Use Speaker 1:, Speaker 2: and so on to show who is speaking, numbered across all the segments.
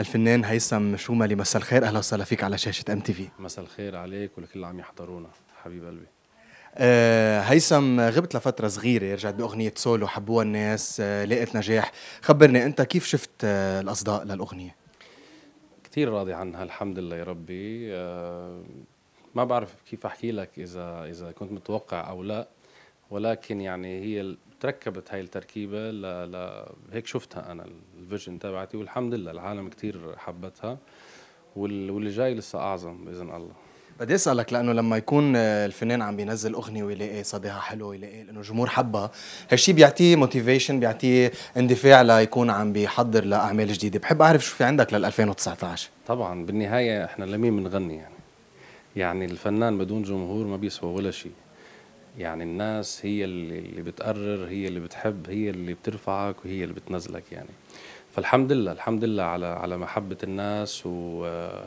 Speaker 1: الفنان هيثم شومالي مساء الخير اهلا وسهلا فيك على شاشه ام تي في
Speaker 2: مساء الخير عليك ولكل اللي عم يحضرونا حبيب قلبي
Speaker 1: آه هيثم غبت لفترة صغيرة رجعت بأغنية سولو حبوها الناس آه لقيت نجاح خبرني أنت كيف شفت آه الأصداء للأغنية
Speaker 2: كثير راضي عنها الحمد لله يا ربي آه، ما بعرف كيف أحكي لك إذا إذا كنت متوقع أو لا ولكن يعني هي تركبت هاي التركيبة لهيك شفتها أنا الفيجن تبعتي والحمد لله العالم كثير حبتها واللي جاي لسه اعظم باذن الله
Speaker 1: بدي اسالك لانه لما يكون الفنان عم بينزل اغنيه ويلاقي صداها حلو ويلاقي انه الجمهور حبها هالشيء بيعطيه موتيفيشن بيعطيه اندفاع ليكون عم بيحضر لاعمال جديده بحب اعرف شو في عندك لل 2019 طبعا
Speaker 2: بالنهايه احنا لمين بنغني يعني يعني الفنان بدون جمهور ما بيسوى ولا شيء يعني الناس هي اللي بتقرر هي اللي بتحب هي اللي بترفعك وهي اللي بتنزلك يعني فالحمد لله الحمد لله على على محبة الناس وفي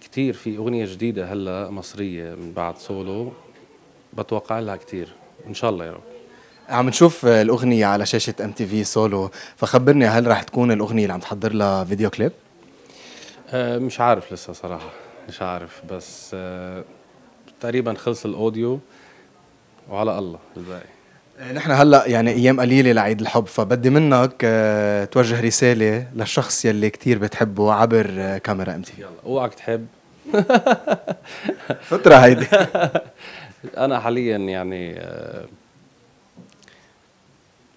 Speaker 2: كتير في أغنية جديدة هلا مصرية من بعد سولو بتوقع لها كتير إن شاء الله يا رب
Speaker 1: عم نشوف الأغنية على شاشة ام تي في سولو فخبرني هل رح تكون الأغنية اللي عم تحضر لها فيديو كليب؟
Speaker 2: أه، مش عارف لسه صراحة مش عارف بس أه تقريبا خلص الاوديو وعلى الله الباقي
Speaker 1: آه، نحن هلا يعني ايام قليله لعيد الحب فبدي منك آه، توجه رساله للشخص يلي كثير بتحبه عبر آه، كاميرا ام تي يلا
Speaker 2: اوعك تحب فتره هيدي انا حاليا يعني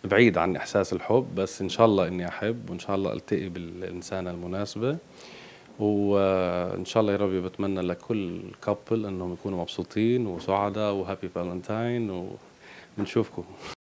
Speaker 2: بعيد عن احساس الحب بس ان شاء الله اني احب وان شاء الله التقي بالانسانه المناسبه وان شاء الله يا ربي بتمنى لكل كابل انهم يكونوا مبسوطين وسعداء
Speaker 1: وهابي فالنتاين وبنشوفكم